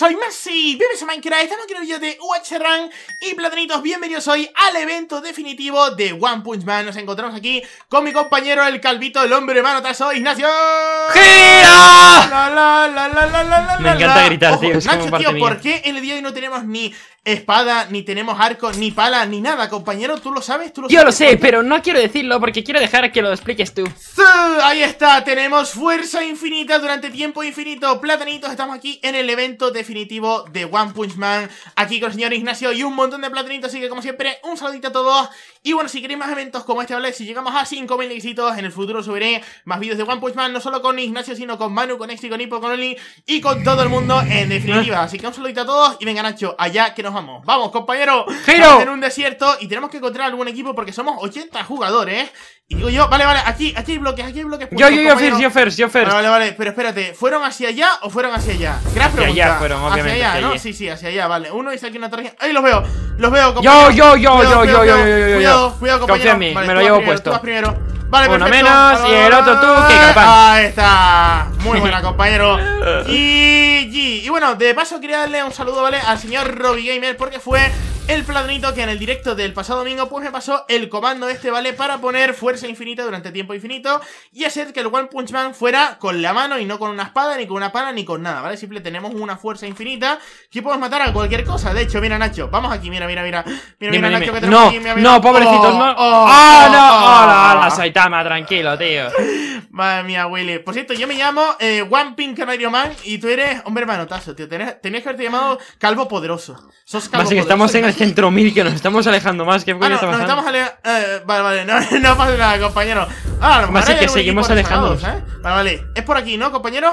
soy Messi, bienvenidos a Minecraft, estamos aquí en el video de UHRAN y platanitos, bienvenidos hoy al evento definitivo de One Punch Man Nos encontramos aquí con mi compañero el calvito, el hombre Tazo, Ignacio ¡Gira! La, la, la, Me encanta gritar, Ojo, tío, Nacho, tío, ¿por qué en el día de hoy no tenemos ni espada, ni tenemos arco, ni pala, ni nada, compañero. ¿Tú lo sabes? ¿Tú lo Yo lo sé, pero no quiero decirlo porque quiero dejar que lo expliques tú. Ahí está, tenemos fuerza infinita durante tiempo infinito. Platanitos, estamos aquí en el evento definitivo de One Punch Man. Aquí con el señor Ignacio y un montón de platanitos. Así que, como siempre, un saludito a todos. Y bueno, si queréis más eventos como este, vale Si llegamos a 5.000 likesitos, en el futuro subiré más vídeos de One Punch Man. No solo con Ignacio, sino con Manu, con Exi, con Hippo, con Oli y con todo el mundo en definitiva. Ah. Así que un saludito a todos y venga, Nacho, allá que nos nos vamos. Vamos, compañero. Giro. En un desierto y tenemos que encontrar algún equipo porque somos 80 jugadores. Y digo yo, vale, vale, aquí, aquí hay bloques, aquí hay bloques. Yo, yo, yo first, yo first, yo first. Vale, vale, vale, pero espérate, ¿fueron hacia allá o fueron hacia allá? Gracias pregunta. Hacia allá fueron, obviamente. Hacia allá, ¿no? Sí, sí, hacia allá, vale. Uno dice aquí una torre ¡Ahí los veo! ¡Los veo, compañero! Yo, yo, yo, yo, yo, yo, yo, yo. Cuidado, cuidado, compañero. me lo llevo puesto. Tú vas primero. Vale, Uno menos y el otro tú Ahí está. Muy buena, compañero. Y... Y bueno, de paso quería darle un saludo, ¿vale? Al señor Robbie Gamer porque fue el planito que en el directo del pasado domingo pues me pasó el comando este, ¿vale? Para poner fuerza infinita durante tiempo infinito y hacer que el One Punch Man fuera con la mano y no con una espada, ni con una pana, ni con nada, ¿vale? Simple tenemos una fuerza infinita que podemos matar a cualquier cosa. De hecho, mira Nacho, vamos aquí, mira, mira, mira. Mira, mira Nacho que tenemos no, aquí, No, pobrecito, no. Oh, oh ah, no, oh, oh, hola, Saitama, tranquilo, tío. Madre mía, Willy. Por cierto, yo me llamo eh, One Pink Canario Man y tú eres hombre manotazo, tío. Tenías, que haberte llamado Calvo Poderoso. Sos Calvo Más que estamos en el centro mil, que nos estamos alejando más. que ah, no, estamos alejando. Eh, vale, vale, no, pasa nada, compañero. Ah, Más que seguimos alejándonos. ¿eh? Vale, vale. Es por aquí, ¿no, compañero?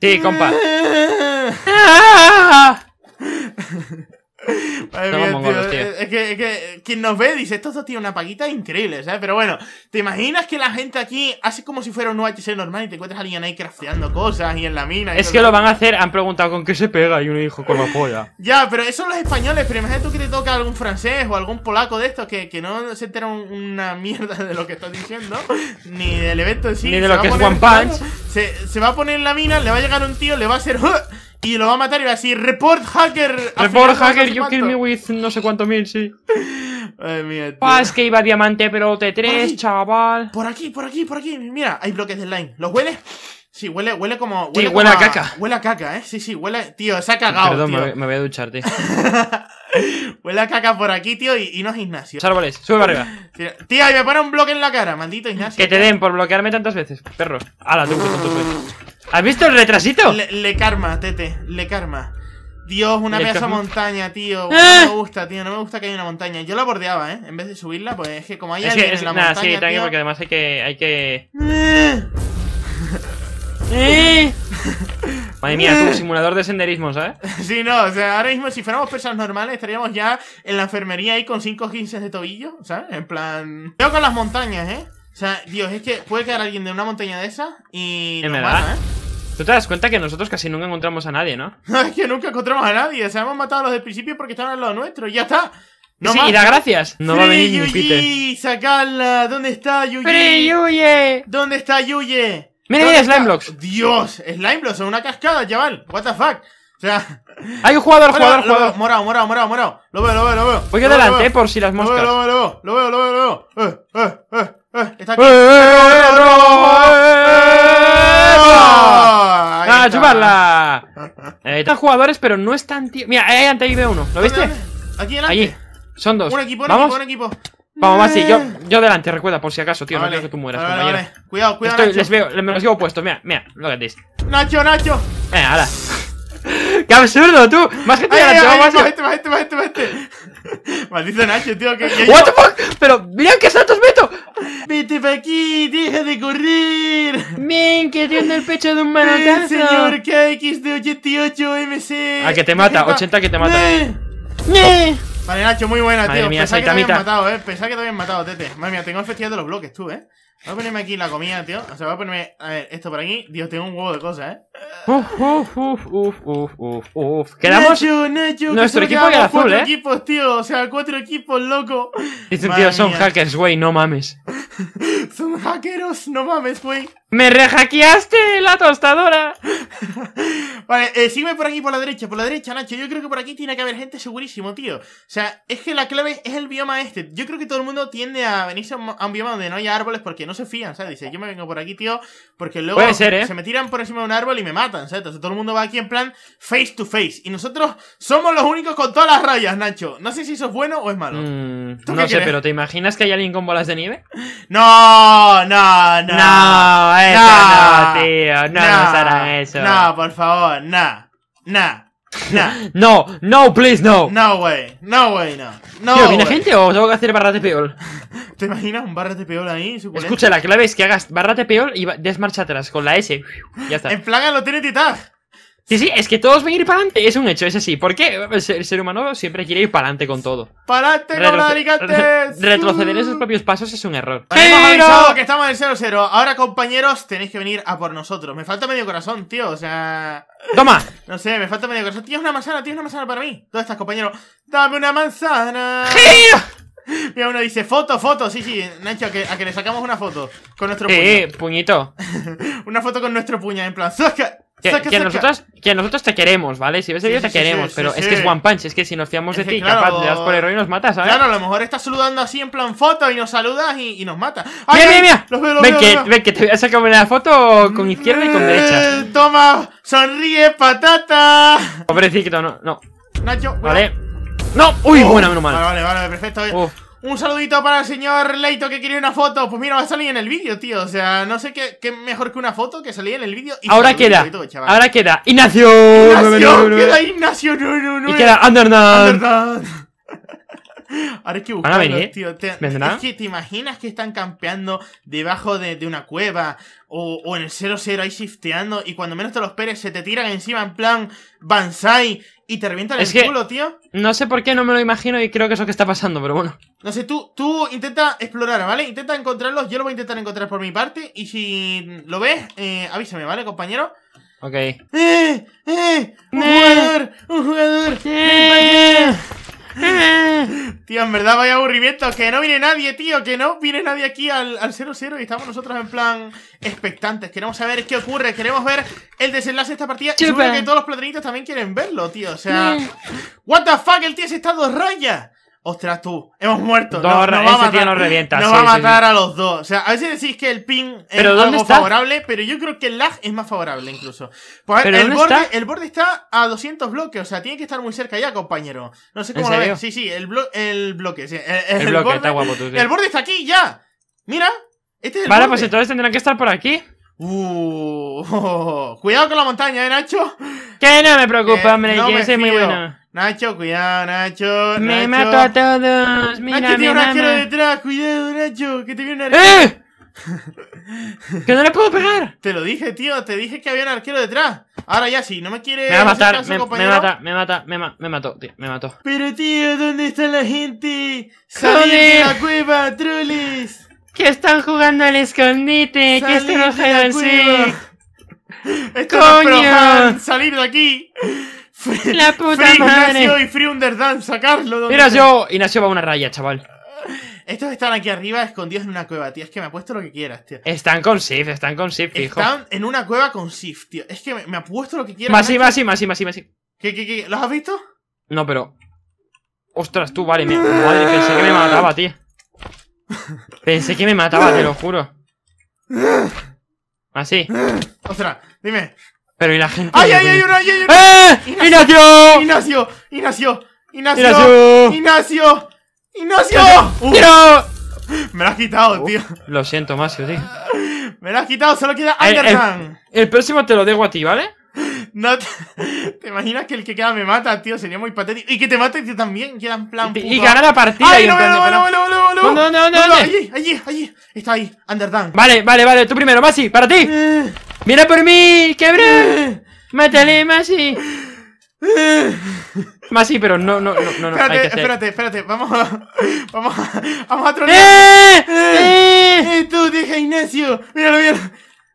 Sí, compa. Es, que, quien nos ve dice, estos dos tienen una paquita increíble, ¿sabes? Pero bueno, ¿te imaginas que la gente aquí hace como si fuera un UHC normal y te encuentras a alguien ahí crafteando cosas y en la mina? es que lo van a hacer, han preguntado con qué se pega y uno dijo con la polla. ya, pero esos son los españoles, pero imagínate tú que te toca algún francés o algún polaco de estos que, no se enteran una mierda de lo que estás diciendo, ni del evento en sí. Ni de lo que es One Punch. Se, se va a poner en la mina, le va a llegar un tío, le va a hacer... Y lo va a matar y va a decir, report hacker. Report hacker, yo you kill me with no sé cuánto mil, sí. Ay, es que iba diamante, pero T3, chaval. Por aquí, por aquí, por aquí. Mira, hay bloques de line. ¿Los huele Sí, huele, huele como. Huele, huele a, caca. Huele a caca, eh. Sí, sí, huele. Tío, se ha cagado. Perdón, Me, voy a duchar, tío. huele a caca por aquí, tío, y, no es Ignacio. Árboles, sube arriba. Tío, y me pone un bloque en la cara, maldito Ignacio. Que te den por bloquearme tantas veces, perro. Hala, tú, tú, tú, ¿Has visto el retrasito? Le, karma, Tete, le karma. Dios, una pedazo montaña, tío. Ah. No me gusta, tío. No me gusta que haya una montaña. Yo la bordeaba, ¿eh? En vez de subirla, pues es que como hay que, es, en la montaña, Sí, porque además hay que. Hay que... Eh. Madre mía, como eh. simulador de senderismo, ¿sabes? Sí, no, o sea, ahora mismo si fuéramos personas normales estaríamos ya en la enfermería ahí con 5 15 de tobillo, ¿sabes? En plan... Veo con las montañas, ¿eh? O sea, Dios, es que puede quedar alguien de una montaña de esa y... En verdad. ¿eh? Tú te das cuenta que nosotros casi nunca encontramos a nadie, ¿no? es que nunca encontramos a nadie. O sea, hemos matado a los del principio porque estaban al lado nuestro. Y ya está. No sí, y da gracias. No va a venir Yuyi, ni Pite. ¿Dónde está Yuye? ¡Free Yuye! ¿Dónde está Yuye? Mira, mira, Slime Dios, Slime Blocks son una cascada, chaval. What the fuck. O sea. Hay un jugador, jugador, jugador. Morado, morado, morado, morado. Lo veo, lo veo, lo veo. Voy que adelante eh, por si las moscas. Lo veo, lo veo, lo veo, lo veo, lo veo. Lo veo. Eh, eh, eh. Eh, está aquí. ¡Eh, ¡A chuparla! Están jugadores, pero no están... Mira, ahí eh, ante ahí veo uno. ¿Lo viste? Aquí delante. Allí. Son dos. Un equipo, un equipo, un equipo. Vamos, Masi, yo, eh. yo delante, recuerda, por si acaso, tío. Vale. No quiero que tú mueras, vale, compañero. Vale. Cuidado, cuidado. Estoy, Nacho. Les veo, me los llevo puestos. Mira, mira, lo que tenéis. Nacho, Nacho. Venga, eh, hala. ¡Qué absurdo, tú! Más gente ay, Nacho, ay, vamos, ay, más gente, más gente, más gente. Maldito Nacho, tío. Que, ¿What the fuck? Pero, mira que saltos meto. ¡Vete pa' aquí! ¡Deja de correr! ¡Men! ¡Que riendo el pecho de un manotazo! señor KX de 88 MC! ¡Ah, que te mata! 80 que te mata. Vale, Nacho, muy buena, tío. que te habían matado, eh. Pensaba que te habían matado, Tete. Madre mía, tengo el de los bloques, tú, eh. Voy a ponerme aquí la comida, tío. O sea, voy a ponerme a ver, esto por aquí. Dios, tengo un huevo de cosas, ¿eh? Uf, uf, uf, uf, uf, uf, uf. Quedamos. nuestro equipo queda azul, cuatro ¿eh? equipos, tío. O sea, cuatro equipos, loco. Dicen, tío, son hackers, güey, no mames. son hackeros, no mames, güey. ¡Me rehackeaste la tostadora! vale, eh, sígueme por aquí, por la derecha, por la derecha, Nacho. Yo creo que por aquí tiene que haber gente segurísimo, tío. O sea, es que la clave es el bioma este. Yo creo que todo el mundo tiende a venirse a un, bioma donde no haya árboles porque no se fían, ¿sabes? Dice, yo me vengo por aquí, tío, porque luego ¿eh? se me tiran por encima de un árbol y me matan, ¿sabes? Entonces todo el mundo va aquí en plan face to face. Y nosotros somos los únicos con todas las rayas, Nacho. No sé si eso es bueno o es malo. Mm, no sé, pero ¿te imaginas que hay alguien con bolas de nieve? No, no, no. No, no, tío, no, no, nos harán eso. No, por favor, no, no. Nah. No, no, please, no. No way, no way, no. no tío, ¿viene gente o tengo que hacer barra de peol? ¿Te imaginas un barra de peol ahí? Escúchala, Escucha, la clave es que hagas barra de peol y des marcha atrás con la S. Ya está. en plan, lo tiene titag. Sí, sí, es que todos van a ir para adelante, es un hecho, es así. ¿Por qué? El ser, humano siempre quiere ir para adelante con todo. ¡Para adelante con Retroceder esos propios pasos es un error. hemos que estamos en 0-0. Ahora, compañeros, tenéis que venir a por nosotros. Me falta medio corazón, tío, o sea... ¡Toma! No sé, me falta medio corazón. Tienes una manzana, tienes una manzana para mí. ¿Dónde estás, compañero? ¡Dame una manzana! ¡Giro! Mira, uno dice foto, foto. Sí, sí, Nacho, a que, a que le sacamos una foto con nuestro eh, eh, puñito. una foto con nuestro puño, en plan, Que, nosotros, que, nosotros, te queremos, ¿vale? Si ves el sí, te queremos, pero es que es One Punch, es que si nos fiamos de ti, capaz le das por error y nos matas, ¿sabes? Claro, a lo mejor estás saludando así en plan foto y nos saludas y, nos mata. ¡Ay, mira, mira, ven, que, ven que te voy a sacar una foto con izquierda y con eh, derecha. Toma, sonríe, patata. Pobrecito, no, no. Nacho, ¿vale? ¡No! ¡Uy! Oh, buena menos mal. Vale, vale, perfecto. Un saludito para el señor Leito que quería una foto. Pues mira, va a salir en el vídeo, tío. O sea, no sé qué, qué mejor que una foto que salía en el vídeo. Ahora queda. ahora queda. Ignacio. Ignacio. Queda Ignacio. No, no, no. Y queda Underland. Ahora hay que buscarlo, a venir. tío. es que te imaginas que están campeando debajo de, una cueva o, en el 0-0 ahí shifteando y cuando menos te los esperes se te tiran encima en plan Banzai y te revientan el que culo, tío. No sé por qué, no me lo imagino y creo que es lo que está pasando, pero bueno. No sé, tú, tú intenta explorar, ¿vale? Intenta encontrarlos, yo lo voy a intentar encontrar por mi parte. Y si lo ves, eh, avísame, ¿vale, compañero? Ok. ¡Eh! ¡Eh! ¡Un jugador! ¡Un jugador! ¡Eh! Tío, en verdad vaya aburrimiento. Que no viene nadie, tío. Que no viene nadie aquí al 0-0. y estamos nosotros en plan expectantes. Queremos saber qué ocurre. Queremos ver el desenlace de esta partida. Y seguro que todos los platanitos también quieren verlo, tío. O sea... ¿What the fuck? El tío se está dos rayas ostras tú, hemos muerto. No, nos revienta. No va a matar a los dos. O sea, a veces decís que el ping es algo favorable, pero yo creo que el lag es más favorable incluso. Pues el, borde, está? el borde está a 200 bloques, o sea, tiene que estar muy cerca ya, compañero. No sé cómo lo ves. Sí, sí, el, blo el bloque. Sí, el, bloque, borde, está guapo tú. El borde está aquí ya. Mira, este es el Vale, pues entonces tendrán que estar por aquí. Uh, cuidado con la montaña, ¿eh, Nacho? Que no me preocupa, hombre, yo soy muy bueno. Nacho, cuidado, Nacho. Me Nacho. mato a todos. Mira, Nacho tiene un arquero detrás. Cuidado, Nacho, que te viene un ¡Eh! arquero. ¡Eh! ¡Que no le puedo pegar! Te lo dije, tío. Te dije que había un arquero detrás. Ahora ya sí, no me quiere. Me va a matar, me, mata, me mata, me, mata, me mató, tío, me mató. Pero tío, ¿dónde está la gente? ¡Salid de la cueva, troles! Que están jugando al escondite, que están enojando al Coño. No es Prohan, salir de aquí. La puta Free madre. y Free Underdance, sacarlo. Mira yo, Ignacio va a una raya, chaval. Estos están aquí arriba escondidos en una cueva, tío. Es que me apuesto lo que quieras, tío. Están con Sif, están con Sif, fijo. Están en una cueva con Sif, tío. Es que me, ha apuesto lo que quieras. Más y más y más y más y más. ¿Qué, qué, qué? ¿Los has visto? No, pero. Ostras, tú, vale. Madre, pensé que me mataba, tío. Pensé que me mataba, te lo juro. Así. Ostras, dime. Pero y la gente. ¡Ay, ay, ay, uno, ay, ay! ¡Eh! ¡Ignacio! ¡Ignacio! ¡Ignacio! ¡Ignacio! ¡Ignacio! ¡Ignacio! ¡Tiro! Me lo has quitado, uh, tío. Lo siento, Masi, tío. Me lo has quitado, solo queda Underdam. El, próximo te lo dejo a ti, ¿vale? No te, imaginas que el que queda me mata, tío. Sería muy patético. Y que te mate tío también, queda en plan. Y gana la partida. ¡Ay, no, no, no, no, no, no, no, no, no, Allí, allí, allí. Está ahí, Vale, vale, vale. Tú primero, Masi, para ti. Eh. ¡Mira por mí, cabrón! ¡Mátale, Masi! Masi, pero no, no, no, no. espérate, espérate, espérate. Vamos a. Vamos a. Vamos a trolear. ¡Eh! ¡Eh! ¡Eh! ¡Tú, deja Ignacio! ¡Míralo, míralo!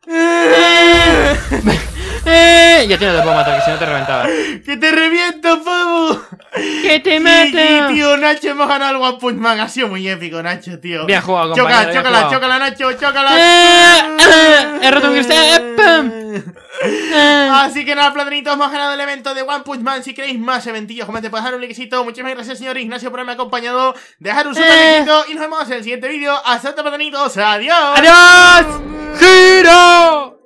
¡Eh! ¡Eh! Eh, ya tiene no te que si no te reventaba. ¡Que te reviento, Pabu! ¡Que te mato! Sí, tío, Nacho, hemos ganado el One Punch Man. Ha sido muy épico, Nacho, tío. Bien jugado, compañero. Choca, chócala, chocala, chócala, Nacho, chócala. Eh, eh, he roto un cristal. Así que nada, platanitos, hemos ganado el evento de One Punch Man. Si queréis más eventillos, comente, podéis dejar un likecito. Muchísimas gracias, señor Ignacio, por haberme acompañado. Dejar un super eh. likecito y nos vemos en el siguiente vídeo. Hasta luego, platanitos. Adiós. Adiós. Giro.